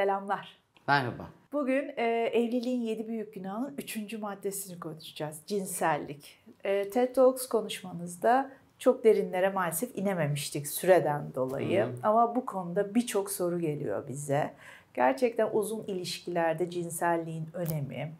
Selamlar. Merhaba. Bugün e, evliliğin yedi büyük günahının üçüncü maddesini konuşacağız. Cinsellik. E, TED Talks konuşmanızda çok derinlere maalesef inememiştik süreden dolayı. Hmm. Ama bu konuda birçok soru geliyor bize. Gerçekten uzun ilişkilerde cinselliğin önemi,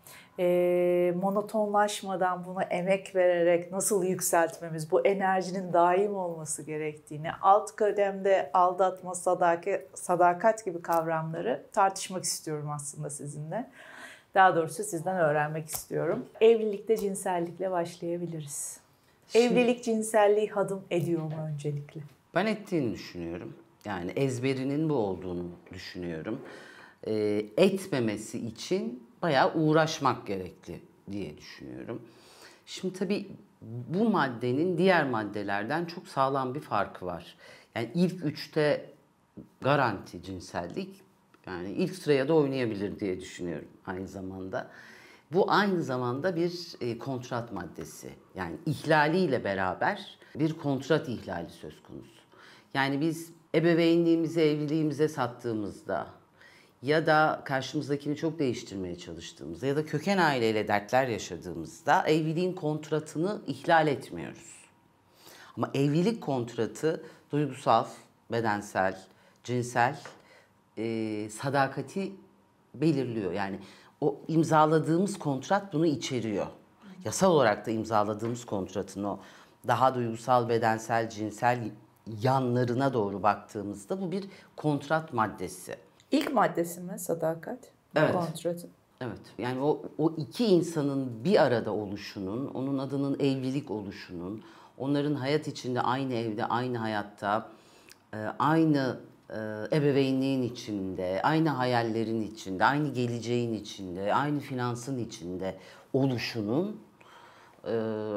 e, monotonlaşmadan buna emek vererek nasıl yükseltmemiz, bu enerjinin daim olması gerektiğini, alt kademde aldatma, sadaki, sadakat gibi kavramları tartışmak istiyorum aslında sizinle. Daha doğrusu sizden öğrenmek istiyorum. Evlilikte cinsellikle başlayabiliriz. Şimdi, Evlilik cinselliği hadım ediyor mu öncelikle? Ben ettiğini düşünüyorum. Yani ezberinin bu olduğunu düşünüyorum. E, etmemesi için bayağı uğraşmak gerekli diye düşünüyorum. Şimdi tabii bu maddenin diğer maddelerden çok sağlam bir farkı var. Yani ilk üçte garanti cinsellik yani ilk sıraya da oynayabilir diye düşünüyorum aynı zamanda. Bu aynı zamanda bir e, kontrat maddesi. Yani ihlaliyle beraber bir kontrat ihlali söz konusu. Yani biz ebeveynliğimizi evliliğimize sattığımızda ya da karşımızdakini çok değiştirmeye çalıştığımızda ya da köken aileyle dertler yaşadığımızda evliliğin kontratını ihlal etmiyoruz. Ama evlilik kontratı duygusal, bedensel, cinsel e, sadakati belirliyor. Yani o imzaladığımız kontrat bunu içeriyor. Yasal olarak da imzaladığımız kontratın o daha duygusal, bedensel, cinsel yanlarına doğru baktığımızda bu bir kontrat maddesi. İlk maddesi mi sadakat? Evet. Kontratı. Evet. Yani o, o iki insanın bir arada oluşunun, onun adının evlilik oluşunun, onların hayat içinde aynı evde, aynı hayatta, e, aynı e, ebeveynliğin içinde, aynı hayallerin içinde, aynı geleceğin içinde, aynı finansın içinde oluşunun e,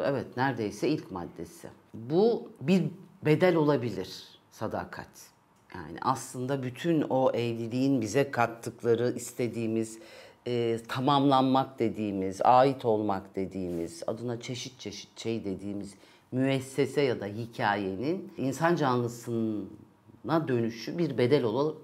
evet neredeyse ilk maddesi. Bu bir bedel olabilir sadakat. Yani aslında bütün o evliliğin bize kattıkları, istediğimiz, e, tamamlanmak dediğimiz, ait olmak dediğimiz, adına çeşit çeşit şey dediğimiz müessese ya da hikayenin insan canlısına dönüşü bir bedel olarak,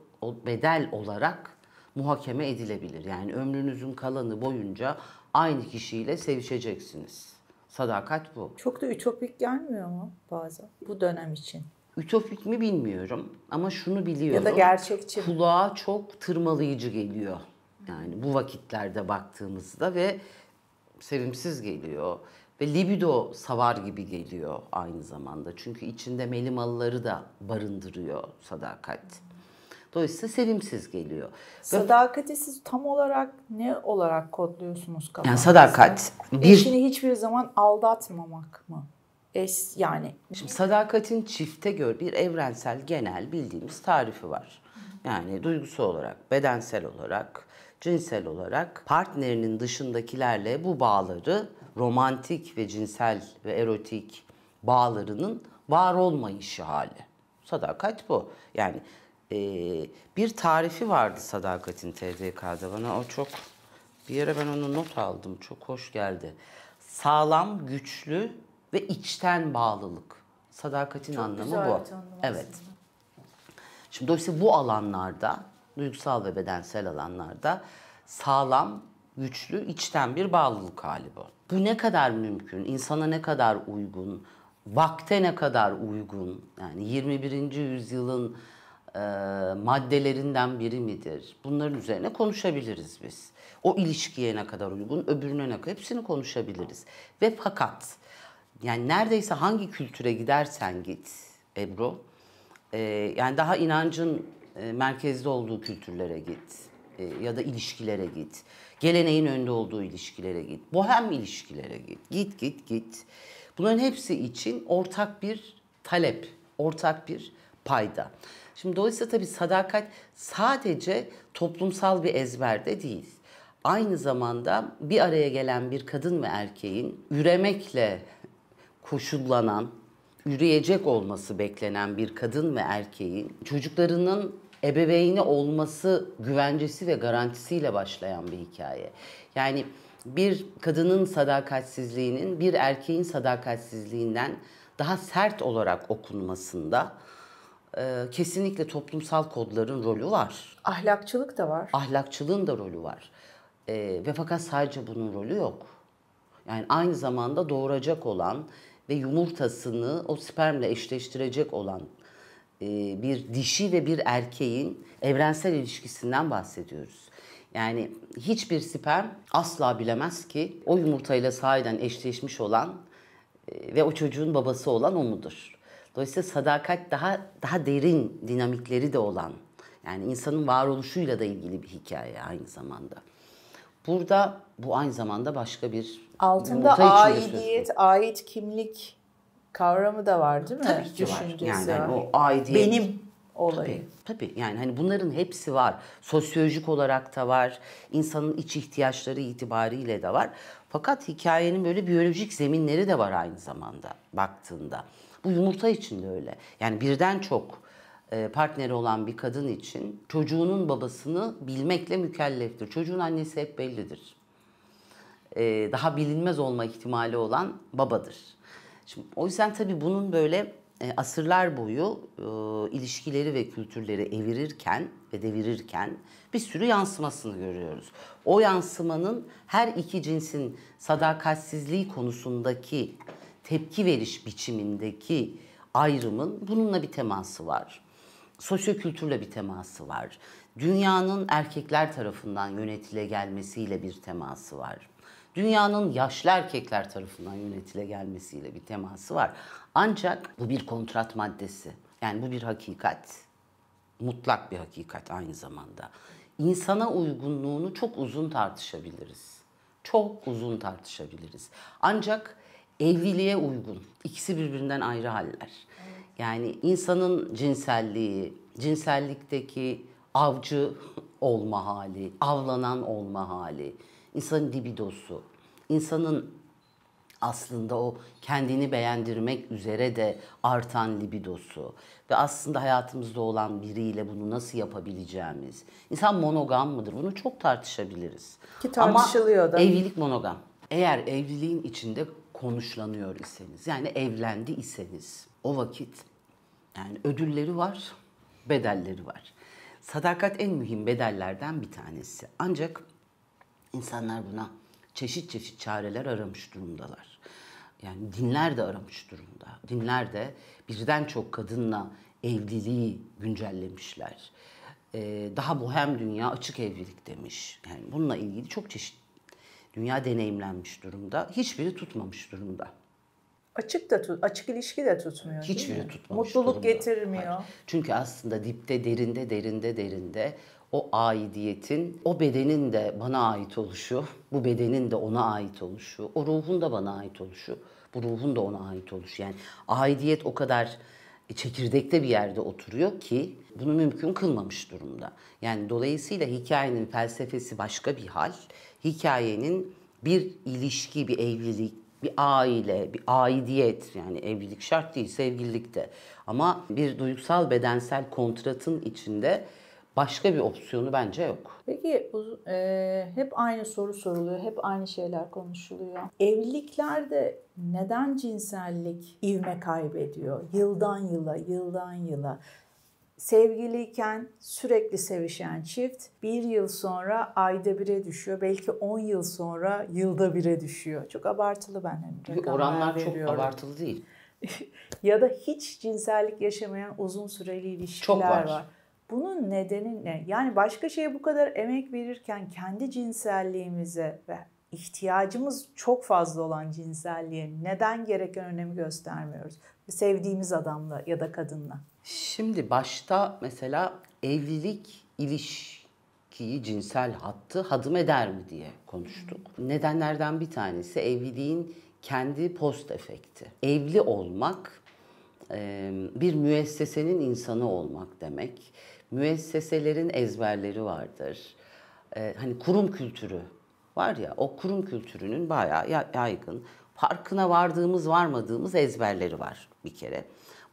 bedel olarak muhakeme edilebilir. Yani ömrünüzün kalanı boyunca aynı kişiyle sevişeceksiniz. Sadakat bu. Çok da ütopik gelmiyor mu bazen bu dönem için? Ütopik mi bilmiyorum ama şunu biliyorum. Ya da gerçekçi. Kulağa çok tırmalayıcı geliyor. Yani bu vakitlerde baktığımızda ve sevimsiz geliyor. Ve libido savar gibi geliyor aynı zamanda. Çünkü içinde melimalıları da barındırıyor sadakat. Dolayısıyla sevimsiz geliyor. Sadakati siz tam olarak ne olarak kodluyorsunuz kafanızda? Yani sadakat. Bir... Eşini hiçbir zaman aldatmamak mı? es yani. Şimdi sadakatin çifte gör bir evrensel genel bildiğimiz tarifi var. Yani duygusu olarak, bedensel olarak, cinsel olarak partnerinin dışındakilerle bu bağları romantik ve cinsel ve erotik bağlarının var olmayışı hali. Sadakat bu. Yani e, bir tarifi vardı sadakatin TDK'da bana o çok bir yere ben onu not aldım çok hoş geldi. Sağlam, güçlü, ve içten bağlılık. Sadakatin Çok anlamı güzel bu. Anlamı evet. Şimdi dolayısıyla bu alanlarda, duygusal ve bedensel alanlarda sağlam, güçlü, içten bir bağlılık hali bu. Bu ne kadar mümkün? insana ne kadar uygun? Vakte ne kadar uygun? Yani 21. yüzyılın e, maddelerinden biri midir? Bunların üzerine konuşabiliriz biz. O ilişkiye ne kadar uygun, öbürüne ne kadar hepsini konuşabiliriz. Ve fakat yani neredeyse hangi kültüre gidersen git Ebru, e, yani daha inancın e, merkezde olduğu kültürlere git e, ya da ilişkilere git. Geleneğin önde olduğu ilişkilere git. Bohem ilişkilere git. Git git git. Bunların hepsi için ortak bir talep, ortak bir payda. Şimdi dolayısıyla tabii sadakat sadece toplumsal bir ezberde değil. Aynı zamanda bir araya gelen bir kadın ve erkeğin üremekle koşullanan, yürüyecek olması beklenen bir kadın ve erkeğin çocuklarının ebeveyni olması güvencesi ve garantisiyle başlayan bir hikaye. Yani bir kadının sadakatsizliğinin bir erkeğin sadakatsizliğinden daha sert olarak okunmasında e, kesinlikle toplumsal kodların rolü var. Ahlakçılık da var. Ahlakçılığın da rolü var. E, ve fakat sadece bunun rolü yok. Yani aynı zamanda doğuracak olan ve yumurtasını o spermle eşleştirecek olan e, bir dişi ve bir erkeğin evrensel ilişkisinden bahsediyoruz. Yani hiçbir sperm asla bilemez ki o yumurtayla sahiden eşleşmiş olan e, ve o çocuğun babası olan o mudur? Dolayısıyla sadakat daha daha derin dinamikleri de olan yani insanın varoluşuyla da ilgili bir hikaye aynı zamanda. Burada bu aynı zamanda başka bir altında aidiyet, ait kimlik kavramı da var değil mi? Tabii ki var. Yani, yani o aidiyet. Benim olayı. Tabii, tabii yani hani bunların hepsi var. Sosyolojik olarak da var. İnsanın iç ihtiyaçları itibariyle de var. Fakat hikayenin böyle biyolojik zeminleri de var aynı zamanda baktığında. Bu yumurta için de öyle. Yani birden çok e, partneri olan bir kadın için çocuğunun babasını bilmekle mükelleftir. Çocuğun annesi hep bellidir. E, daha bilinmez olma ihtimali olan babadır. Şimdi o yüzden tabii bunun böyle e, asırlar boyu ilişkileri ve kültürleri evirirken ve devirirken bir sürü yansımasını görüyoruz. O yansımanın her iki cinsin sadakatsizliği konusundaki tepki veriş biçimindeki ayrımın bununla bir teması var sosyokültürle bir teması var. Dünyanın erkekler tarafından yönetile gelmesiyle bir teması var. Dünyanın yaşlı erkekler tarafından yönetile gelmesiyle bir teması var. Ancak bu bir kontrat maddesi. Yani bu bir hakikat. Mutlak bir hakikat aynı zamanda. İnsana uygunluğunu çok uzun tartışabiliriz. Çok uzun tartışabiliriz. Ancak evliliğe uygun. İkisi birbirinden ayrı haller. Yani insanın cinselliği, cinsellikteki avcı olma hali, avlanan olma hali, insanın libidosu, insanın aslında o kendini beğendirmek üzere de artan libidosu ve aslında hayatımızda olan biriyle bunu nasıl yapabileceğimiz. İnsan monogam mıdır? Bunu çok tartışabiliriz. Ki tartışılıyor Ama da. evlilik monogam. Eğer evliliğin içinde konuşlanıyor iseniz, yani evlendi iseniz, o vakit yani ödülleri var, bedelleri var. Sadakat en mühim bedellerden bir tanesi. Ancak insanlar buna çeşit çeşit çareler aramış durumdalar. Yani dinler de aramış durumda. Dinler de birden çok kadınla evliliği güncellemişler. Ee, daha bohem dünya açık evlilik demiş. Yani bununla ilgili çok çeşit dünya deneyimlenmiş durumda. Hiçbiri tutmamış durumda. Açık da tut, açık ilişki de tutmuyor. Hiçbiri tutmamış. Mutluluk durumda. getirmiyor. Hayır. Çünkü aslında dipte, derinde, derinde, derinde o aidiyetin, o bedenin de bana ait oluşu, bu bedenin de ona ait oluşu, o ruhun da bana ait oluşu, bu ruhun da ona ait oluşu. Yani aidiyet o kadar e, çekirdekte bir yerde oturuyor ki bunu mümkün kılmamış durumda. Yani dolayısıyla hikayenin felsefesi başka bir hal. Hikayenin bir ilişki, bir evlilik, bir aile, bir aidiyet yani evlilik şart değil sevgililik de. Ama bir duygusal bedensel kontratın içinde başka bir opsiyonu bence yok. Peki e, hep aynı soru soruluyor, hep aynı şeyler konuşuluyor. Evliliklerde neden cinsellik ivme kaybediyor? Yıldan yıla, yıldan yıla. Sevgiliyken sürekli sevişen çift bir yıl sonra ayda bire düşüyor. Belki 10 yıl sonra yılda bire düşüyor. Çok abartılı ben. Hani Oranlar çok abartılı değil. ya da hiç cinsellik yaşamayan uzun süreli ilişkiler çok var. var. Bunun nedeni ne? Yani başka şeye bu kadar emek verirken kendi cinselliğimize ve ihtiyacımız çok fazla olan cinselliğe neden gereken önemi göstermiyoruz? Sevdiğimiz adamla ya da kadınla. Şimdi başta mesela evlilik ilişkiyi cinsel hattı hadım eder mi diye konuştuk. Nedenlerden bir tanesi evliliğin kendi post efekti. Evli olmak bir müessesenin insanı olmak demek. Müesseselerin ezberleri vardır. Hani kurum kültürü var ya o kurum kültürünün bayağı yaygın. Farkına vardığımız varmadığımız ezberleri var bir kere.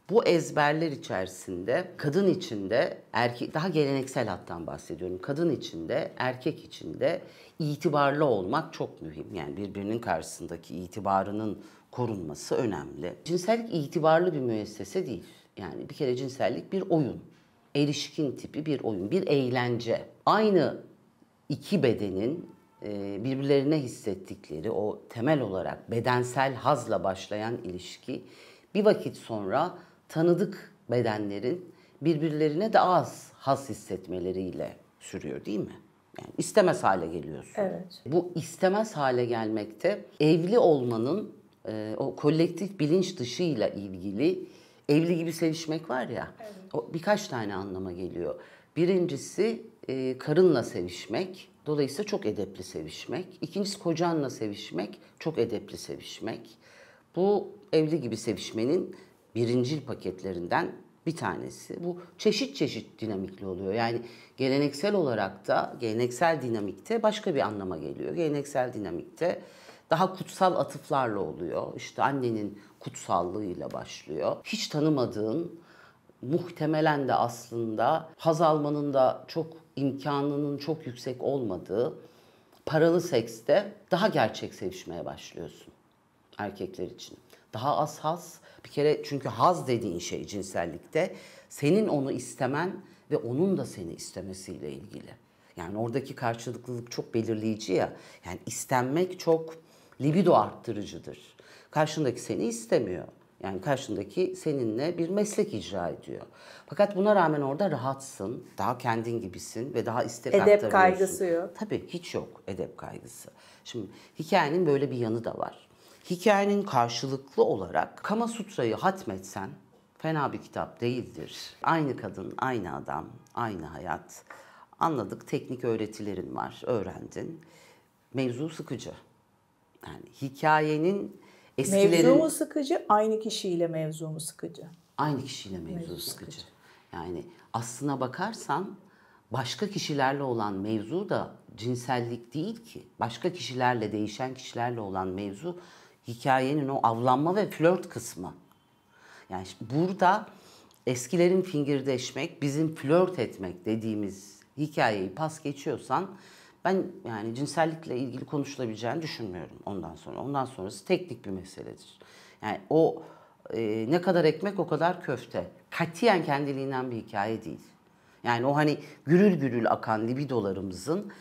Bu ezberler içerisinde kadın içinde erkek daha geleneksel hattan bahsediyorum. Kadın içinde, erkek içinde itibarlı olmak çok mühim. Yani birbirinin karşısındaki itibarının korunması önemli. Cinsellik itibarlı bir müessese değil. Yani bir kere cinsellik bir oyun. Erişkin tipi bir oyun, bir eğlence. Aynı iki bedenin e, birbirlerine hissettikleri o temel olarak bedensel hazla başlayan ilişki bir vakit sonra tanıdık bedenlerin birbirlerine de az has hissetmeleriyle sürüyor değil mi? Yani istemez hale geliyorsun. Evet. Bu istemez hale gelmekte evli olmanın e, o kolektif bilinç dışıyla ilgili evli gibi sevişmek var ya. Evet. O birkaç tane anlama geliyor. Birincisi e, karınla sevişmek. Dolayısıyla çok edepli sevişmek. İkincisi kocanla sevişmek, çok edepli sevişmek. Bu evli gibi sevişmenin birincil paketlerinden bir tanesi. Bu çeşit çeşit dinamikli oluyor. Yani geleneksel olarak da geleneksel dinamikte başka bir anlama geliyor. Geleneksel dinamikte daha kutsal atıflarla oluyor. İşte annenin kutsallığıyla başlıyor. Hiç tanımadığın muhtemelen de aslında haz almanın da çok imkanının çok yüksek olmadığı paralı sekste daha gerçek sevişmeye başlıyorsun erkekler için. Daha az haz, bir kere çünkü haz dediğin şey cinsellikte senin onu istemen ve onun da seni istemesiyle ilgili. Yani oradaki karşılıklılık çok belirleyici ya. Yani istenmek çok libido arttırıcıdır. Karşındaki seni istemiyor. Yani karşındaki seninle bir meslek icra ediyor. Fakat buna rağmen orada rahatsın, daha kendin gibisin ve daha istek Edep kaygısı yok. Tabii hiç yok edep kaygısı. Şimdi hikayenin böyle bir yanı da var hikayenin karşılıklı olarak Kama Sutra'yı hatmetsen fena bir kitap değildir. Aynı kadın, aynı adam, aynı hayat. Anladık teknik öğretilerin var, öğrendin. Mevzu sıkıcı. Yani hikayenin eskilerin... Mevzu mu sıkıcı, aynı kişiyle mevzu mu sıkıcı? Aynı kişiyle mevzu, mevzu sıkıcı. sıkıcı. Yani aslına bakarsan başka kişilerle olan mevzu da cinsellik değil ki. Başka kişilerle, değişen kişilerle olan mevzu hikayenin o avlanma ve flört kısmı. Yani burada eskilerin fingirdeşmek, bizim flört etmek dediğimiz hikayeyi pas geçiyorsan ben yani cinsellikle ilgili konuşulabileceğini düşünmüyorum ondan sonra. Ondan sonrası teknik bir meseledir. Yani o e, ne kadar ekmek o kadar köfte. Katiyen kendiliğinden bir hikaye değil. Yani o hani gürül gürül akan libidolarımızın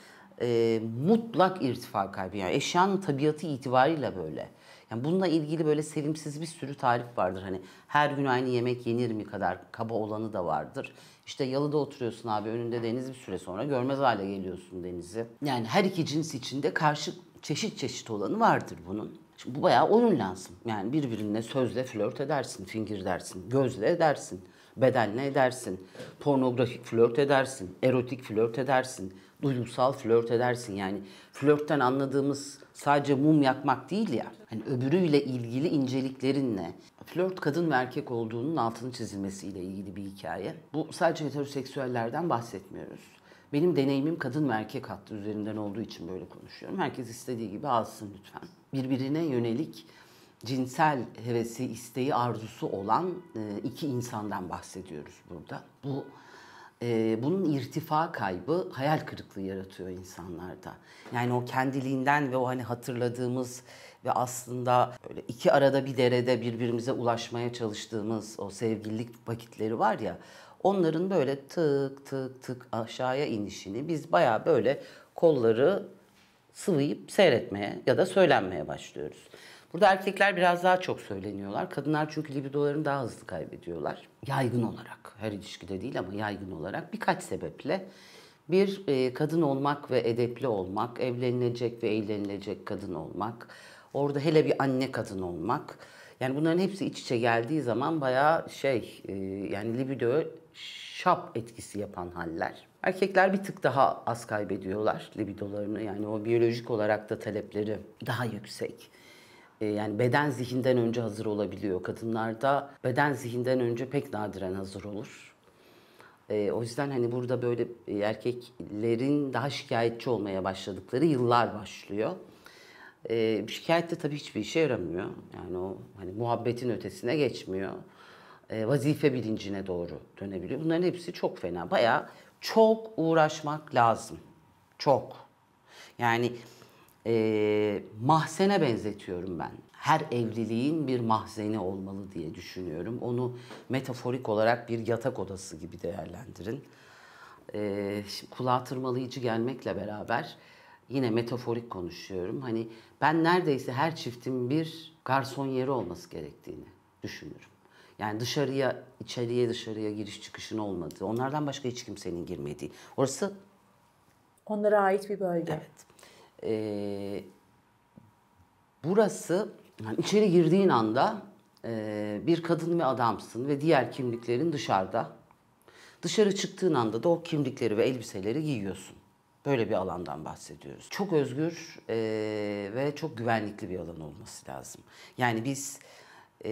e, mutlak irtifa kaybı. Yani eşyanın tabiatı itibariyle böyle. Yani bununla ilgili böyle sevimsiz bir sürü tarif vardır. Hani her gün aynı yemek yenir mi kadar kaba olanı da vardır. İşte yalıda oturuyorsun abi önünde deniz bir süre sonra görmez hale geliyorsun denizi. Yani her iki cins içinde karşı çeşit çeşit olanı vardır bunun. Şimdi bu bayağı oyunlansın. Yani birbirine sözle flört edersin, fingir dersin, gözle edersin, bedenle edersin, pornografik flört edersin, erotik flört edersin, duygusal flört edersin. Yani flörtten anladığımız sadece mum yakmak değil ya. Hani öbürüyle ilgili inceliklerinle flört kadın ve erkek olduğunun altını çizilmesiyle ilgili bir hikaye. Bu sadece heteroseksüellerden bahsetmiyoruz. Benim deneyimim kadın ve erkek hattı üzerinden olduğu için böyle konuşuyorum. Herkes istediği gibi alsın lütfen. Birbirine yönelik cinsel hevesi, isteği, arzusu olan e, iki insandan bahsediyoruz burada. Bu e, bunun irtifa kaybı hayal kırıklığı yaratıyor insanlarda. Yani o kendiliğinden ve o hani hatırladığımız ve aslında böyle iki arada bir derede birbirimize ulaşmaya çalıştığımız o sevgililik vakitleri var ya onların böyle tık tık tık aşağıya inişini biz baya böyle kolları sıvayıp seyretmeye ya da söylenmeye başlıyoruz. Burada erkekler biraz daha çok söyleniyorlar. Kadınlar çünkü libidolarını daha hızlı kaybediyorlar. Yaygın olarak, her ilişkide değil ama yaygın olarak birkaç sebeple bir e, kadın olmak ve edepli olmak, evlenilecek ve eğlenilecek kadın olmak, orada hele bir anne kadın olmak. Yani bunların hepsi iç içe geldiği zaman bayağı şey e, yani libido şap etkisi yapan haller. Erkekler bir tık daha az kaybediyorlar libidolarını. Yani o biyolojik olarak da talepleri daha yüksek. Ee, yani beden zihinden önce hazır olabiliyor. Kadınlarda beden zihinden önce pek nadiren hazır olur. E, o yüzden hani burada böyle e, erkeklerin daha şikayetçi olmaya başladıkları yıllar başlıyor. E, şikayet de tabii hiçbir işe yaramıyor. Yani o hani muhabbetin ötesine geçmiyor. E, vazife bilincine doğru dönebiliyor. Bunların hepsi çok fena. Bayağı çok uğraşmak lazım. Çok. Yani e, mahzene benzetiyorum ben. Her evliliğin bir mahzeni olmalı diye düşünüyorum. Onu metaforik olarak bir yatak odası gibi değerlendirin. E, kulağa tırmalayıcı gelmekle beraber yine metaforik konuşuyorum. Hani ben neredeyse her çiftin bir garson yeri olması gerektiğini düşünürüm. Yani dışarıya, içeriye dışarıya giriş çıkışın olmadığı, onlardan başka hiç kimsenin girmediği. Orası... Onlara ait bir bölge. Evet e, burası yani içeri girdiğin anda e, bir kadın ve adamsın ve diğer kimliklerin dışarıda. Dışarı çıktığın anda da o kimlikleri ve elbiseleri giyiyorsun. Böyle bir alandan bahsediyoruz. Çok özgür e, ve çok güvenlikli bir alan olması lazım. Yani biz e,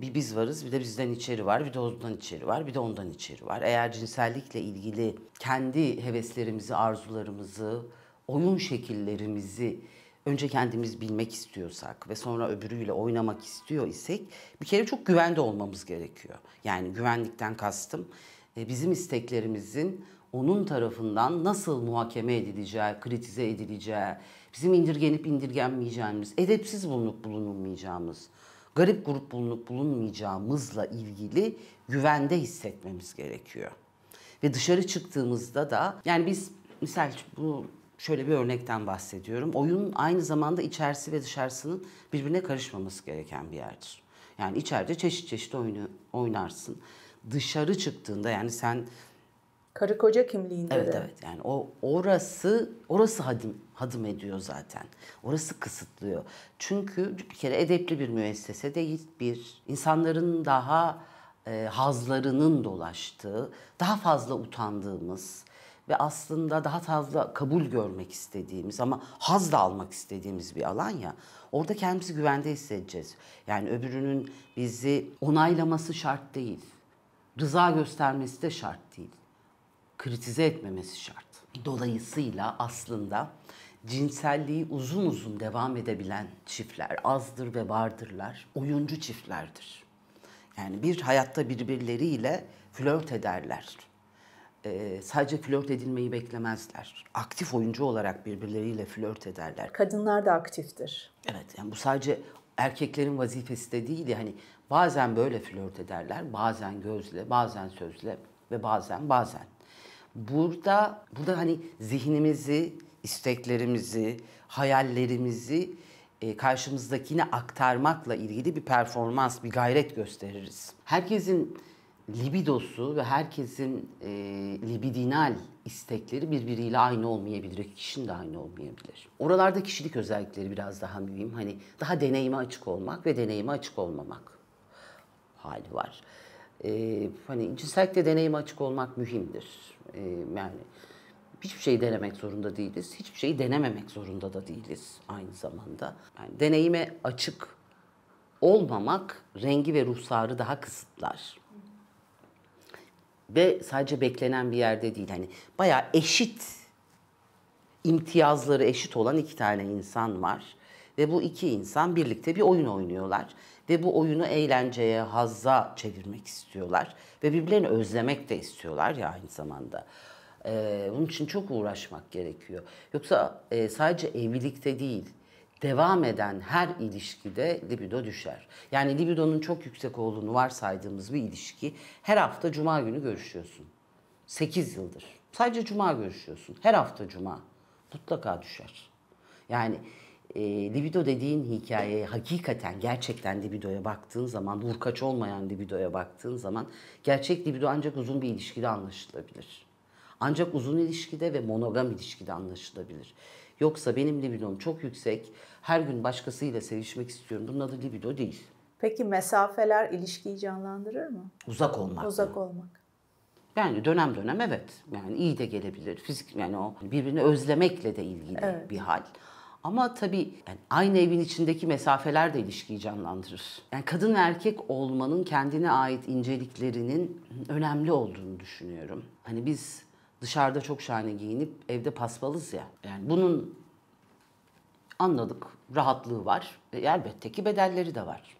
bir biz varız, bir de bizden içeri var, bir de ondan içeri var, bir de ondan içeri var. Eğer cinsellikle ilgili kendi heveslerimizi, arzularımızı, oyun şekillerimizi önce kendimiz bilmek istiyorsak ve sonra öbürüyle oynamak istiyor isek bir kere çok güvende olmamız gerekiyor. Yani güvenlikten kastım e, bizim isteklerimizin onun tarafından nasıl muhakeme edileceği, kritize edileceği, bizim indirgenip indirgenmeyeceğimiz, edepsiz bulunup bulunmayacağımız, garip grup bulunup bulunmayacağımızla ilgili güvende hissetmemiz gerekiyor. Ve dışarı çıktığımızda da yani biz misal bu Şöyle bir örnekten bahsediyorum. Oyun aynı zamanda içerisi ve dışarısının birbirine karışmaması gereken bir yerdir. Yani içeride çeşit çeşit oyunu oynarsın. Dışarı çıktığında yani sen karı koca kimliğinde Evet de. evet. Yani o orası orası hadim hadım ediyor zaten. Orası kısıtlıyor. Çünkü bir kere edepli bir müessese değil. Bir insanların daha e, hazlarının dolaştığı, daha fazla utandığımız, ve aslında daha fazla kabul görmek istediğimiz ama haz da almak istediğimiz bir alan ya. Orada kendimizi güvende hissedeceğiz. Yani öbürünün bizi onaylaması şart değil. Rıza göstermesi de şart değil. Kritize etmemesi şart. Dolayısıyla aslında cinselliği uzun uzun devam edebilen çiftler azdır ve vardırlar. Oyuncu çiftlerdir. Yani bir hayatta birbirleriyle flört ederler e, sadece flört edilmeyi beklemezler. Aktif oyuncu olarak birbirleriyle flört ederler. Kadınlar da aktiftir. Evet yani bu sadece erkeklerin vazifesi de değildi. Hani bazen böyle flört ederler. Bazen gözle, bazen sözle ve bazen bazen. Burada burada hani zihnimizi, isteklerimizi, hayallerimizi e, karşımızdakine aktarmakla ilgili bir performans, bir gayret gösteririz. Herkesin libidosu ve herkesin e, libidinal istekleri birbiriyle aynı olmayabilir. Kişinin de aynı olmayabilir. Oralarda kişilik özellikleri biraz daha mühim. Hani daha deneyime açık olmak ve deneyime açık olmamak hali var. E, hani cinsellikte deneyime açık olmak mühimdir. E, yani hiçbir şeyi denemek zorunda değiliz. Hiçbir şeyi denememek zorunda da değiliz aynı zamanda. Yani deneyime açık olmamak rengi ve ruhsarı daha kısıtlar ve sadece beklenen bir yerde değil. Hani bayağı eşit imtiyazları eşit olan iki tane insan var ve bu iki insan birlikte bir oyun oynuyorlar ve bu oyunu eğlenceye, hazza çevirmek istiyorlar ve birbirlerini özlemek de istiyorlar ya aynı zamanda. Ee, bunun için çok uğraşmak gerekiyor. Yoksa e, sadece evlilikte değil, devam eden her ilişkide libido düşer. Yani libidonun çok yüksek olduğunu varsaydığımız bir ilişki her hafta cuma günü görüşüyorsun. 8 yıldır. Sadece cuma görüşüyorsun. Her hafta cuma. Mutlaka düşer. Yani e, libido dediğin hikaye hakikaten gerçekten libidoya baktığın zaman, vurkaç olmayan libidoya baktığın zaman gerçek libido ancak uzun bir ilişkide anlaşılabilir. Ancak uzun ilişkide ve monogam ilişkide anlaşılabilir. Yoksa benim libidom çok yüksek, her gün başkasıyla sevişmek istiyorum. Bunun adı libido değil. Peki mesafeler ilişkiyi canlandırır mı? Uzak olmak. Uzak mı? olmak. Yani dönem dönem evet. Yani iyi de gelebilir. Fizik yani o birbirini özlemekle de ilgili evet. bir hal. Ama tabii yani aynı evin içindeki mesafeler de ilişkiyi canlandırır. Yani kadın erkek olmanın kendine ait inceliklerinin önemli olduğunu düşünüyorum. Hani biz dışarıda çok şahane giyinip evde paspalız ya. Yani bunun anladık rahatlığı var. E, elbette ki bedelleri de var.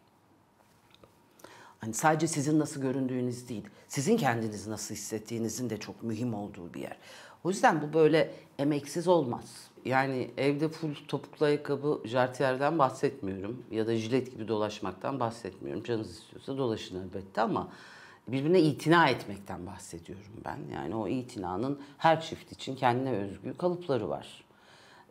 Hani sadece sizin nasıl göründüğünüz değil, sizin kendinizi nasıl hissettiğinizin de çok mühim olduğu bir yer. O yüzden bu böyle emeksiz olmaz. Yani evde full topuklu ayakkabı, jartiyerden bahsetmiyorum ya da jilet gibi dolaşmaktan bahsetmiyorum. Canınız istiyorsa dolaşın elbette ama birbirine itina etmekten bahsediyorum ben. Yani o itinanın her çift için kendine özgü kalıpları var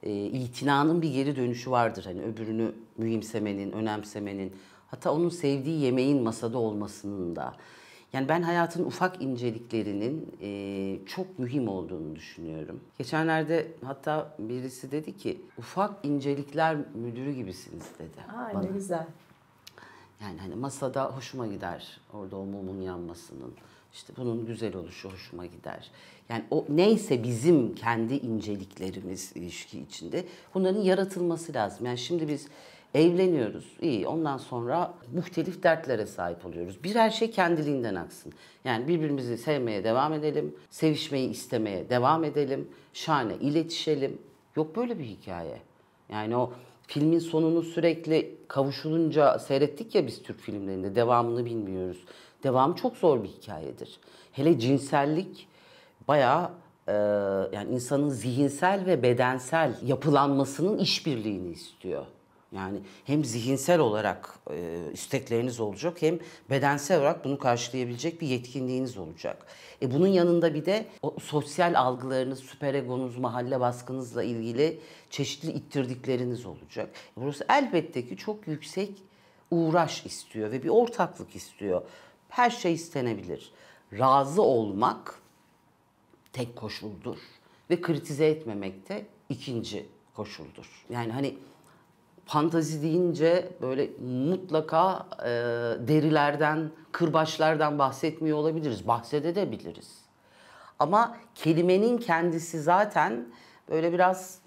e, itinanın bir geri dönüşü vardır. Hani öbürünü mühimsemenin, önemsemenin, hatta onun sevdiği yemeğin masada olmasının da. Yani ben hayatın ufak inceliklerinin e, çok mühim olduğunu düşünüyorum. Geçenlerde hatta birisi dedi ki ufak incelikler müdürü gibisiniz dedi. Aa, bana. ne güzel. Yani hani masada hoşuma gider orada o mumun yanmasının. İşte bunun güzel oluşu hoşuma gider. Yani o neyse bizim kendi inceliklerimiz ilişki içinde bunların yaratılması lazım. Yani şimdi biz evleniyoruz. İyi ondan sonra muhtelif dertlere sahip oluyoruz. Bir her şey kendiliğinden aksın. Yani birbirimizi sevmeye devam edelim. Sevişmeyi istemeye devam edelim. Şahane iletişelim. Yok böyle bir hikaye. Yani o filmin sonunu sürekli kavuşulunca seyrettik ya biz Türk filmlerinde devamını bilmiyoruz devamı çok zor bir hikayedir. Hele cinsellik bayağı e, yani insanın zihinsel ve bedensel yapılanmasının işbirliğini istiyor. Yani hem zihinsel olarak e, istekleriniz olacak hem bedensel olarak bunu karşılayabilecek bir yetkinliğiniz olacak. E bunun yanında bir de o sosyal algılarınız, süperegonuz, mahalle baskınızla ilgili çeşitli ittirdikleriniz olacak. Burası elbette ki çok yüksek uğraş istiyor ve bir ortaklık istiyor her şey istenebilir. Razı olmak tek koşuldur ve kritize etmemek de ikinci koşuldur. Yani hani fantazi deyince böyle mutlaka e, derilerden, kırbaçlardan bahsetmiyor olabiliriz. Bahsedebiliriz. Ama kelimenin kendisi zaten böyle biraz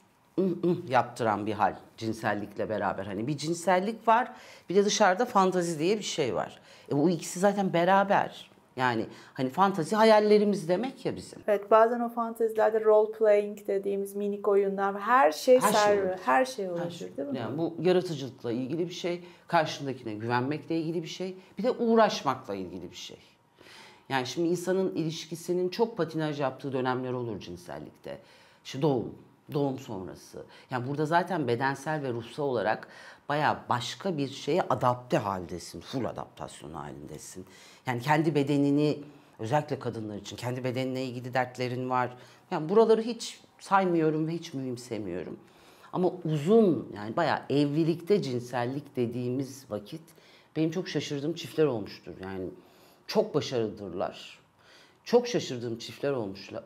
yaptıran bir hal cinsellikle beraber. Hani bir cinsellik var bir de dışarıda fantazi diye bir şey var. E, o ikisi zaten beraber. Yani hani fantazi hayallerimiz demek ya bizim. Evet bazen o fantazilerde role playing dediğimiz minik oyunlar her şey her şey servi, şey her şey olabilir her değil mi? Yani bu yaratıcılıkla ilgili bir şey, karşındakine güvenmekle ilgili bir şey, bir de uğraşmakla ilgili bir şey. Yani şimdi insanın ilişkisinin çok patinaj yaptığı dönemler olur cinsellikte. İşte doğum, doğum sonrası. Yani burada zaten bedensel ve ruhsal olarak baya başka bir şeye adapte haldesin. Full adaptasyon halindesin. Yani kendi bedenini özellikle kadınlar için kendi bedenine ilgili dertlerin var. Yani buraları hiç saymıyorum ve hiç mühimsemiyorum. Ama uzun yani baya evlilikte cinsellik dediğimiz vakit benim çok şaşırdığım çiftler olmuştur. Yani çok başarılıdırlar. Çok şaşırdığım çiftler olmuştur.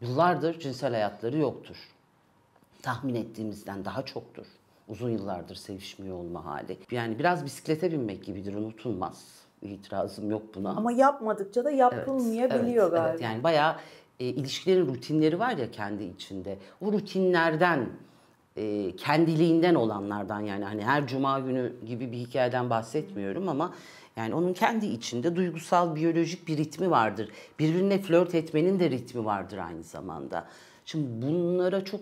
Yıllardır cinsel hayatları yoktur tahmin ettiğimizden daha çoktur. Uzun yıllardır sevişmiyor olma hali. Yani biraz bisiklete binmek gibidir unutulmaz. İtirazım yok buna. Ama yapmadıkça da yapılmayabiliyor evet, galiba. Evet, yani bayağı e, ilişkilerin rutinleri var ya kendi içinde. O rutinlerden e, kendiliğinden olanlardan yani hani her cuma günü gibi bir hikayeden bahsetmiyorum ama yani onun kendi içinde duygusal biyolojik bir ritmi vardır. Birbirine flört etmenin de ritmi vardır aynı zamanda. Şimdi bunlara çok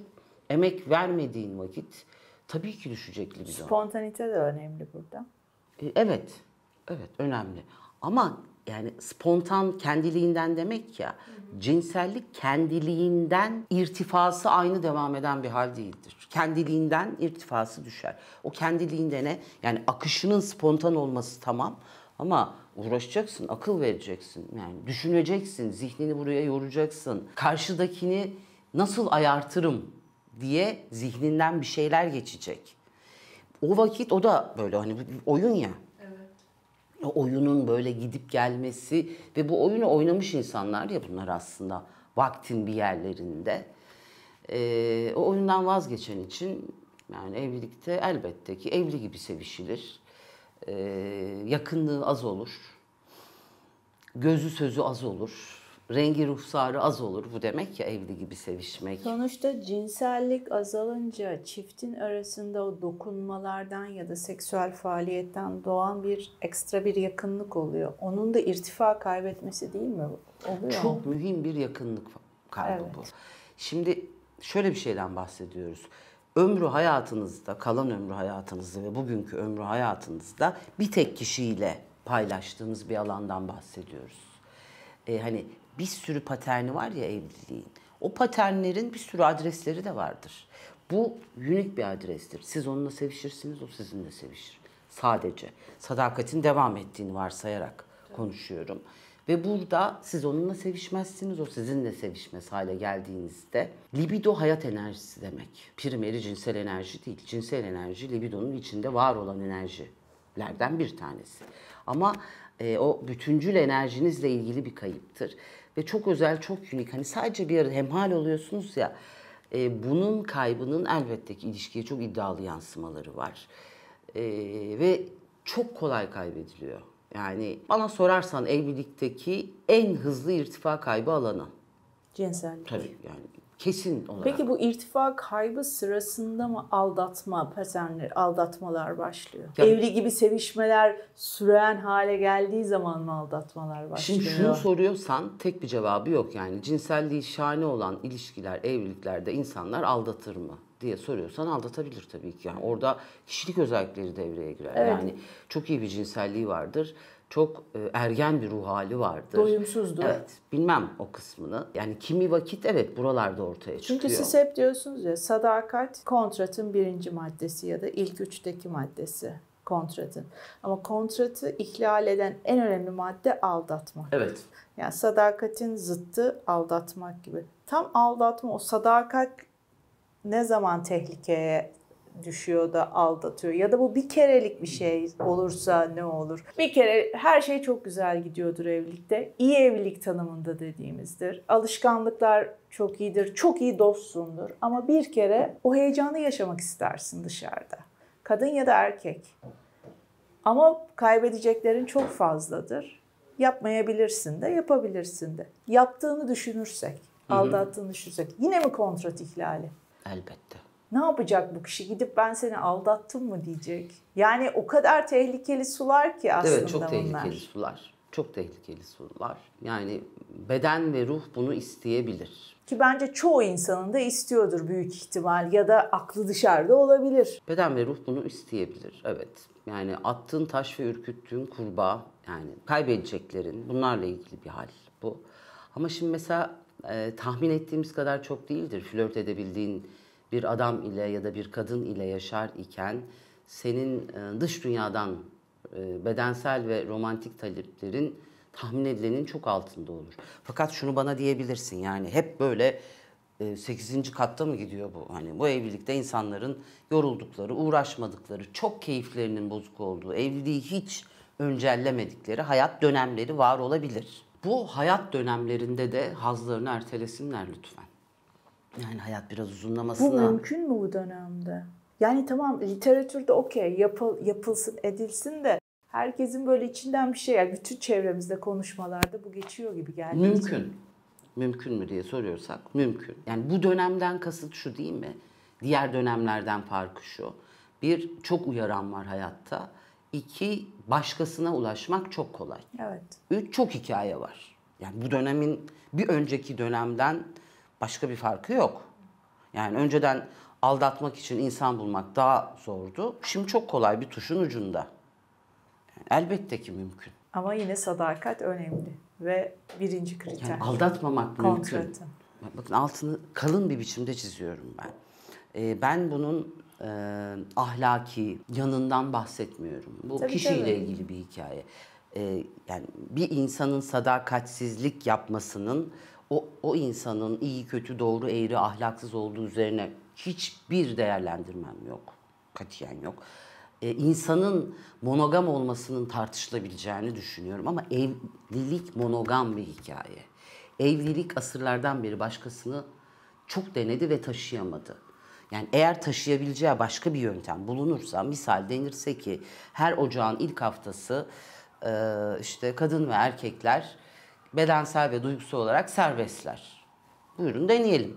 emek vermediğin vakit tabii ki düşecek libidon. Spontanite de önemli burada. E, evet. Evet önemli. Ama yani spontan kendiliğinden demek ya, hı hı. cinsellik kendiliğinden irtifası aynı devam eden bir hal değildir. Kendiliğinden irtifası düşer. O kendiliğinde ne? Yani akışının spontan olması tamam ama uğraşacaksın, akıl vereceksin. Yani düşüneceksin, zihnini buraya yoracaksın. Karşıdakini nasıl ayartırım diye zihninden bir şeyler geçecek. O vakit o da böyle hani oyun ya. Evet. Oyunun böyle gidip gelmesi ve bu oyunu oynamış insanlar ya bunlar aslında vaktin bir yerlerinde. Ee, o oyundan vazgeçen için yani evlilikte elbette ki evli gibi sevişilir. Ee, yakınlığı az olur. Gözü sözü az olur rengi ruhsarı az olur. Bu demek ya evli gibi sevişmek. Sonuçta cinsellik azalınca çiftin arasında o dokunmalardan ya da seksüel faaliyetten doğan bir ekstra bir yakınlık oluyor. Onun da irtifa kaybetmesi değil mi? Oluyor. Çok mühim bir yakınlık kaybı evet. bu. Şimdi şöyle bir şeyden bahsediyoruz ömrü hayatınızda, kalan ömrü hayatınızda ve bugünkü ömrü hayatınızda bir tek kişiyle paylaştığımız bir alandan bahsediyoruz. Ee, hani bir sürü paterni var ya evliliğin. O paternlerin bir sürü adresleri de vardır. Bu unik bir adrestir. Siz onunla sevişirsiniz, o sizinle sevişir. Sadece sadakatin devam ettiğini varsayarak konuşuyorum. Ve burada siz onunla sevişmezsiniz, o sizinle sevişmez hale geldiğinizde. Libido hayat enerjisi demek. Primeri cinsel enerji değil. Cinsel enerji libidonun içinde var olan enerjilerden bir tanesi. Ama e, o bütüncül enerjinizle ilgili bir kayıptır ve çok özel, çok unik. Hani sadece bir arada hemhal oluyorsunuz ya. E, bunun kaybının elbette ki ilişkiye çok iddialı yansımaları var. E, ve çok kolay kaybediliyor. Yani bana sorarsan evlilikteki en hızlı irtifa kaybı alanı. Cinsellik. Tabii yani Kesin olarak. Peki bu irtifa kaybı sırasında mı aldatma paternler, aldatmalar başlıyor? Yani, Evli gibi sevişmeler süren hale geldiği zaman mı aldatmalar başlıyor? Şimdi şunu soruyorsan tek bir cevabı yok yani. Cinselliği şahane olan ilişkiler, evliliklerde insanlar aldatır mı? diye soruyorsan aldatabilir tabii ki. Yani orada kişilik özellikleri devreye girer. Evet. Yani çok iyi bir cinselliği vardır çok e, ergen bir ruh hali vardır. Doyumsuzdur. Evet. Bilmem o kısmını. Yani kimi vakit evet buralarda ortaya çıkıyor. Çünkü siz hep diyorsunuz ya sadakat kontratın birinci maddesi ya da ilk üçteki maddesi kontratın. Ama kontratı ihlal eden en önemli madde aldatmak. Evet. Yani sadakatin zıttı aldatmak gibi. Tam aldatma o sadakat ne zaman tehlikeye düşüyor da aldatıyor ya da bu bir kerelik bir şey olursa ne olur? Bir kere her şey çok güzel gidiyordur evlilikte. İyi evlilik tanımında dediğimizdir. Alışkanlıklar çok iyidir, çok iyi dostsundur ama bir kere o heyecanı yaşamak istersin dışarıda. Kadın ya da erkek. Ama kaybedeceklerin çok fazladır. Yapmayabilirsin de, yapabilirsin de. Yaptığını düşünürsek, aldattığını düşünürsek yine mi kontrat ihlali? Elbette ne yapacak bu kişi? Gidip ben seni aldattım mı diyecek. Yani o kadar tehlikeli sular ki aslında Evet çok tehlikeli sular. Çok tehlikeli sular. Yani beden ve ruh bunu isteyebilir. Ki bence çoğu insanın da istiyordur büyük ihtimal ya da aklı dışarıda olabilir. Beden ve ruh bunu isteyebilir. Evet. Yani attığın taş ve ürküttüğün kurbağa yani kaybedeceklerin bunlarla ilgili bir hal bu. Ama şimdi mesela e, tahmin ettiğimiz kadar çok değildir flört edebildiğin bir adam ile ya da bir kadın ile yaşar iken senin e, dış dünyadan e, bedensel ve romantik taleplerin tahmin edilenin çok altında olur. Fakat şunu bana diyebilirsin yani hep böyle 8. E, katta mı gidiyor bu? Hani bu evlilikte insanların yoruldukları, uğraşmadıkları, çok keyiflerinin bozuk olduğu, evliliği hiç öncellemedikleri hayat dönemleri var olabilir. Bu hayat dönemlerinde de hazlarını ertelesinler lütfen. Yani hayat biraz uzunlamasına... Bu mümkün mü bu dönemde? Yani tamam literatürde okey yapıl, yapılsın edilsin de herkesin böyle içinden bir şey yani bütün çevremizde konuşmalarda bu geçiyor gibi geldi. Mümkün. Mümkün mü diye soruyorsak mümkün. Yani bu dönemden kasıt şu değil mi? Diğer dönemlerden farkı şu. Bir, çok uyaran var hayatta. İki, başkasına ulaşmak çok kolay. Evet. Üç, çok hikaye var. Yani bu dönemin bir önceki dönemden Başka bir farkı yok. Yani önceden aldatmak için insan bulmak daha zordu. Şimdi çok kolay bir tuşun ucunda. Yani elbette ki mümkün. Ama yine sadakat önemli ve birinci kriter. Yani aldatmamak Kontratı. mümkün. Bakın altını kalın bir biçimde çiziyorum ben. Ee, ben bunun e, ahlaki yanından bahsetmiyorum. Bu tabii, kişiyle tabii. ilgili bir hikaye. Ee, yani bir insanın sadakatsizlik yapmasının o, o insanın iyi kötü doğru eğri ahlaksız olduğu üzerine hiçbir değerlendirmem yok. Katiyen yok. Ee, insanın monogam olmasının tartışılabileceğini düşünüyorum ama evlilik monogam bir hikaye. Evlilik asırlardan beri başkasını çok denedi ve taşıyamadı. Yani eğer taşıyabileceği başka bir yöntem bulunursa, misal denirse ki her ocağın ilk haftası e, işte kadın ve erkekler bedensel ve duygusal olarak serbestler. Buyurun deneyelim.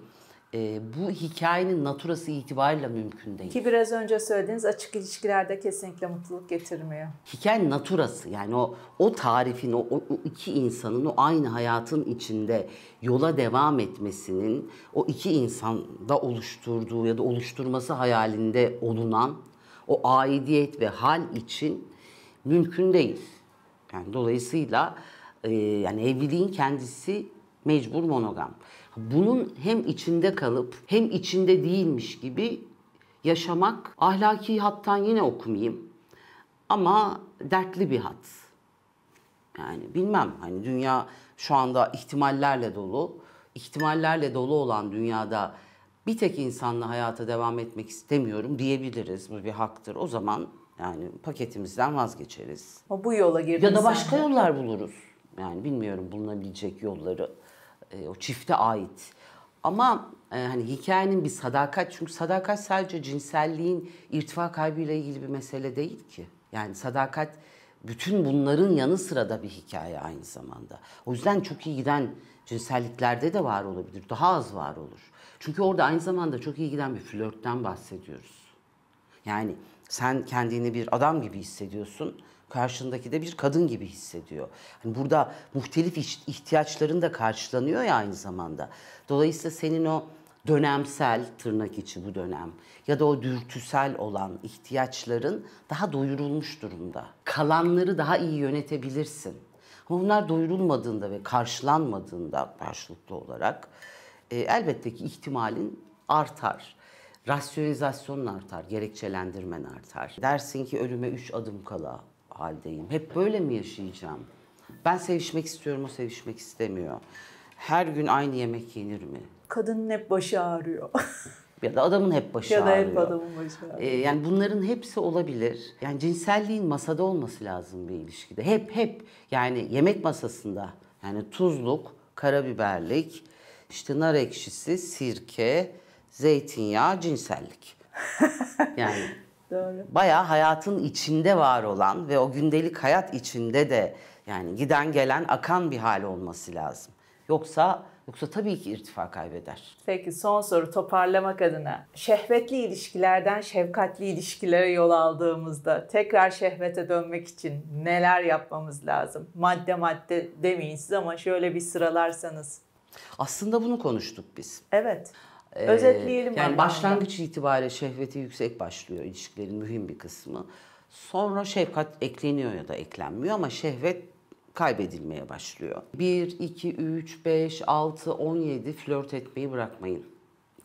E, bu hikayenin naturası itibariyle mümkün değil. Ki biraz önce söylediğiniz açık ilişkilerde kesinlikle mutluluk getirmiyor. Hikayenin naturası yani o o tarifin o, o iki insanın o aynı hayatın içinde yola devam etmesinin o iki insanda oluşturduğu ya da oluşturması hayalinde olunan o aidiyet ve hal için mümkün değil. Yani dolayısıyla ee, yani evliliğin kendisi mecbur monogam. Bunun hem içinde kalıp hem içinde değilmiş gibi yaşamak ahlaki hattan yine okumayayım. Ama dertli bir hat. Yani bilmem hani dünya şu anda ihtimallerle dolu. İhtimallerle dolu olan dünyada bir tek insanla hayata devam etmek istemiyorum diyebiliriz. Bu bir haktır. O zaman yani paketimizden vazgeçeriz. Ama bu yola girdiniz. Ya da başka yollar buluruz. Yani bilmiyorum bulunabilecek yolları e, o çifte ait. Ama e, hani hikayenin bir sadakat çünkü sadakat sadece cinselliğin irtifa kaybıyla ilgili bir mesele değil ki. Yani sadakat bütün bunların yanı sıra da bir hikaye aynı zamanda. O yüzden çok iyi giden cinselliklerde de var olabilir. Daha az var olur. Çünkü orada aynı zamanda çok iyi giden bir flörtten bahsediyoruz. Yani sen kendini bir adam gibi hissediyorsun karşındaki de bir kadın gibi hissediyor. Hani burada muhtelif ihtiyaçların da karşılanıyor ya aynı zamanda. Dolayısıyla senin o dönemsel tırnak içi bu dönem ya da o dürtüsel olan ihtiyaçların daha doyurulmuş durumda. Kalanları daha iyi yönetebilirsin. Ama bunlar doyurulmadığında ve karşılanmadığında karşılıklı olarak e, elbette ki ihtimalin artar. Rasyonizasyon artar, gerekçelendirmen artar. Dersin ki ölüme üç adım kala haldeyim. Hep böyle mi yaşayacağım? Ben sevişmek istiyorum, o sevişmek istemiyor. Her gün aynı yemek yenir mi? Kadının hep başı ağrıyor. ya da adamın hep başı ağrıyor. Ya da hep adamın başı ağrıyor. Ee, yani bunların hepsi olabilir. Yani cinselliğin masada olması lazım bir ilişkide. Hep hep yani yemek masasında. Yani tuzluk, karabiberlik, işte nar ekşisi, sirke, zeytinyağı, cinsellik. yani Doğru. Bayağı hayatın içinde var olan ve o gündelik hayat içinde de yani giden gelen akan bir hal olması lazım. Yoksa yoksa tabii ki irtifa kaybeder. Peki son soru toparlamak adına. Şehvetli ilişkilerden şefkatli ilişkilere yol aldığımızda tekrar şehvete dönmek için neler yapmamız lazım? Madde madde demeyin siz ama şöyle bir sıralarsanız. Aslında bunu konuştuk biz. Evet. Ee, Özetleyelim. Yani anlamda. başlangıç itibariyle şehveti yüksek başlıyor ilişkilerin mühim bir kısmı. Sonra şefkat ekleniyor ya da eklenmiyor ama şehvet kaybedilmeye başlıyor. 1, 2, 3, 5, 6, 17 flört etmeyi bırakmayın.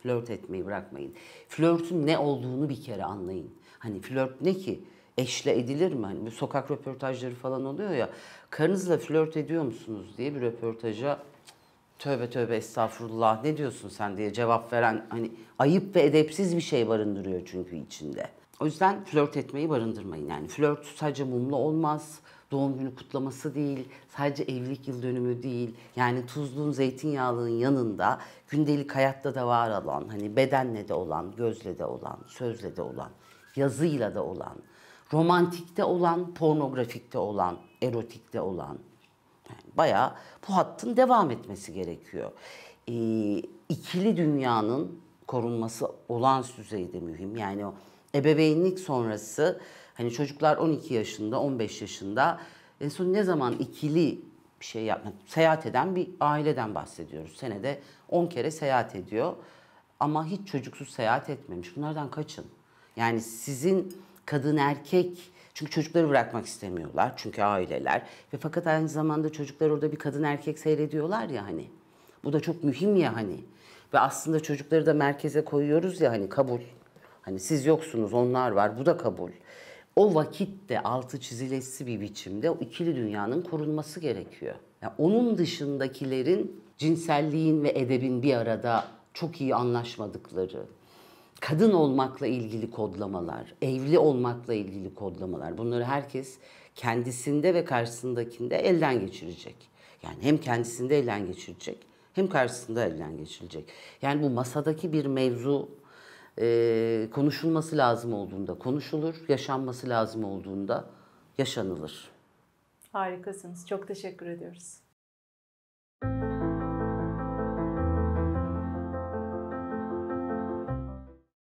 Flört etmeyi bırakmayın. Flörtün ne olduğunu bir kere anlayın. Hani flört ne ki? Eşle edilir mi? Hani bu sokak röportajları falan oluyor ya. Karınızla flört ediyor musunuz diye bir röportaja tövbe tövbe estağfurullah ne diyorsun sen diye cevap veren hani ayıp ve edepsiz bir şey barındırıyor çünkü içinde. O yüzden flört etmeyi barındırmayın. Yani flört sadece mumlu olmaz, doğum günü kutlaması değil, sadece evlilik yıl dönümü değil. Yani tuzluğun, zeytinyağlının yanında gündelik hayatta da var olan, hani bedenle de olan, gözle de olan, sözle de olan, yazıyla da olan, romantikte olan, pornografikte olan, erotikte olan, Bayağı bu hattın devam etmesi gerekiyor. E, ikili dünyanın korunması olan düzeyde mühim. Yani o ebeveynlik sonrası hani çocuklar 12 yaşında, 15 yaşında en son ne zaman ikili bir şey yapmak, hani seyahat eden bir aileden bahsediyoruz. Senede 10 kere seyahat ediyor ama hiç çocuksuz seyahat etmemiş. Bunlardan kaçın. Yani sizin kadın erkek çünkü çocukları bırakmak istemiyorlar. Çünkü aileler. Ve fakat aynı zamanda çocuklar orada bir kadın erkek seyrediyorlar ya hani. Bu da çok mühim ya hani. Ve aslında çocukları da merkeze koyuyoruz ya hani kabul. Hani siz yoksunuz onlar var bu da kabul. O vakitte altı çizilesi bir biçimde o ikili dünyanın korunması gerekiyor. Yani onun dışındakilerin cinselliğin ve edebin bir arada çok iyi anlaşmadıkları, kadın olmakla ilgili kodlamalar, evli olmakla ilgili kodlamalar bunları herkes kendisinde ve karşısındakinde elden geçirecek. Yani hem kendisinde elden geçirecek hem karşısında elden geçirecek. Yani bu masadaki bir mevzu e, konuşulması lazım olduğunda konuşulur, yaşanması lazım olduğunda yaşanılır. Harikasınız. Çok teşekkür ediyoruz. Müzik